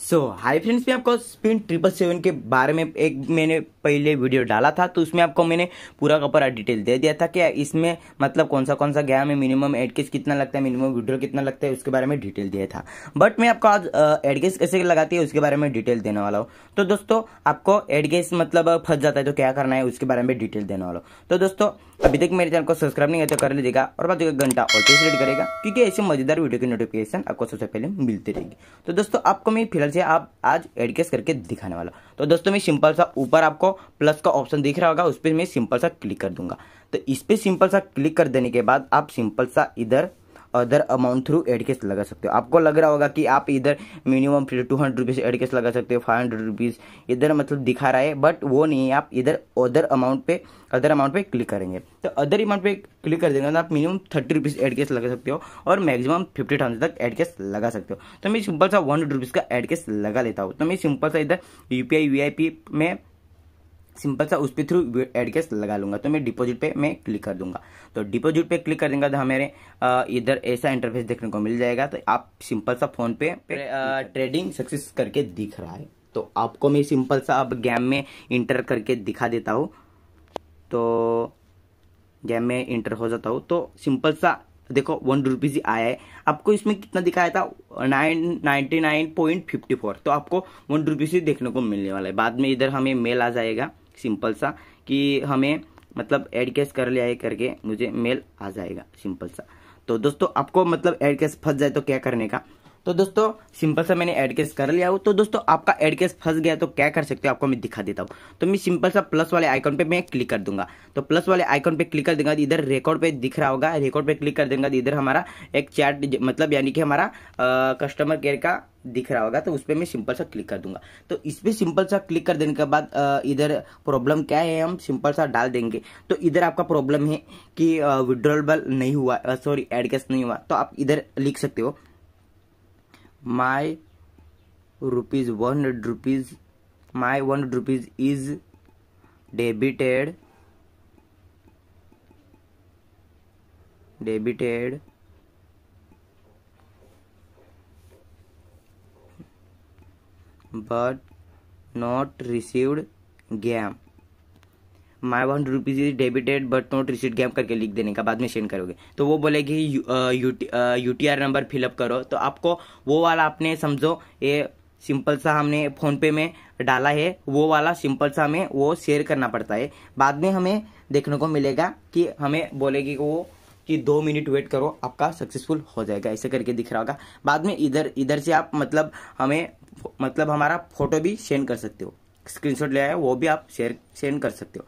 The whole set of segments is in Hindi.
सो हाई फ्रेंड्स मैं आपको स्पिन ट्रिपल सेवन के बारे में एक मैंने पहले वीडियो डाला था तो उसमें आपको मैंने पूरा का पूरा डिटेल दे दिया था कि इसमें मतलब कौन सा कौन सा गया में मिनिमम एडकेस कितना लगता है मिनिमम विड्रॉ कितना लगता है उसके बारे में डिटेल दिया था बट मैं आपको आज एडगेस कैसे लगाती है उसके बारे में डिटेल देने वाला हूँ तो दोस्तों आपको एडगेस मतलब फंस जाता है तो क्या करना है उसके बारे में डिटेल देने वाला हूँ तो दोस्तों अभी तक मेरे चैनल को सब्सक्राइब नहीं है तो कर लीजिएगा और बात घंटा और रेड करेगा क्योंकि ऐसे मजेदार वीडियो की नोटिफिकेशन आपको सबसे पहले मिलती रहेगी तो दोस्तों आपको मैं फिलहाल से आप आज एडगेस करके दिखाने वाला तो दोस्तों मैं सिंपल सा ऊपर आपको प्लस का ऑप्शन दिख रहा होगा उस पर मैं सिंपल सा क्लिक कर दूंगा तो इस पर सिंपल सा क्लिक कर देने के बाद आप सिंपल सा इधर other amount through add cash लगा सकते हो आपको लग रहा होगा कि आप इधर minimum two hundred rupees add लगा सकते हो फाइव हंड्रेड रुपीज़ इधर मतलब दिखा रहा है बट वो नहीं है आप इधर अदर अमाउंट पे अदर अमाउंट पे क्लिक करेंगे तो अदर अमाउंट पे क्लिक कर देंगे तो आप minimum thirty rupees add cash लगा सकते हो और मैक्सिमम फिफ्टी थाउजेंड तक एड कैश लगा सकते हो तो मैं सिंपल सा वन हंड्रेड रुपीज़ का एड लगा लेता हूँ तो मैं सिंपल सा इधर U P I V I P में सिंपल सा उस पर थ्रू एड कैश लगा लूंगा तो मैं डिपोजिट पे मैं क्लिक कर दूंगा तो डिपोजिट पे क्लिक कर देंगे तो हमारे इधर ऐसा इंटरफेस देखने को मिल जाएगा तो आप सिंपल सा फोन पे, पे ट्रेडिंग सक्सेस करके दिख रहा है तो आपको मैं सिंपल सा अब गेम में इंटर करके दिखा देता हूँ तो गेम में इंटर हो जाता हूँ तो सिंपल सा देखो वन रुपीज़ ही आया है आपको इसमें कितना दिखाया था nine ninety nine point fifty four तो आपको वन रुपीज़ ही देखने को मिलने वाला है बाद में इधर हमें मेल आ जाएगा सिंपल सा कि हमें मतलब एड कैश कर लिया है करके मुझे मेल आ जाएगा सिंपल सा तो दोस्तों आपको मतलब एड कैश फंस जाए तो क्या करने का तो दोस्तों सिंपल सा मैंने एड केस कर लिया हूँ तो दोस्तों आपका एड केस फंस गया तो क्या कर सकते हो आपको मैं दिखा देता हूँ तो मैं सिंपल सा प्लस वाले आइकॉन पे मैं क्लिक कर दूंगा तो प्लस वाले आइकॉन पे क्लिक कर दूंगा तो इधर रिकॉर्ड पे दिख रहा होगा रिकॉर्ड पे क्लिक कर दूंगा तो इधर हमारा एक चैट मतलब यानी कि हमारा कस्टमर केयर का दिख रहा होगा तो उस पर मैं सिंपल सा क्लिक कर दूंगा तो इस पर सिंपल सा क्लिक कर देने के बाद इधर प्रॉब्लम क्या है हम सिंपल सा डाल देंगे तो इधर आपका प्रॉब्लम है कि विड्रॉलबल नहीं हुआ सॉरी एडकेस नहीं हुआ तो आप इधर लिख सकते हो my rupees 100 rupees my 100 rupees is debited debited but not received game my one rupees is debited but not received game करके लिख देने का बाद में सेंड करोगे तो वो बोलेगी U T R number fill up करो तो आपको वो वाला आपने समझो ये सिंपल सा हमने फ़ोनपे में डाला है वो वाला सिंपल सा हमें वो शेयर करना पड़ता है बाद में हमें देखने को मिलेगा कि हमें बोलेगी वो कि दो मिनट वेट करो आपका सक्सेसफुल हो जाएगा ऐसे करके दिख रहा होगा बाद में इधर इधर से आप मतलब हमें मतलब हमारा फोटो भी सेंड कर सकते हो स्क्रीनशॉट लिया है वो भी आप शेयर सेंड कर सकते हो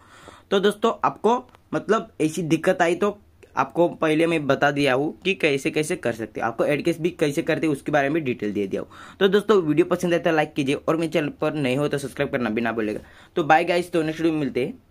तो दोस्तों आपको मतलब ऐसी दिक्कत आई तो आपको पहले मैं बता दिया हूँ कि कैसे कैसे कर सकते आपको एडकेस भी कैसे करते हैं उसके बारे में डिटेल दे दिया हूँ तो दोस्तों वीडियो पसंद आता है लाइक कीजिए और मेरे चैनल पर नहीं हो तो सब्सक्राइब करना भी ना बोलेगा तो बाय गाइस तो नेक्स्ट वीडियो मिलते हैं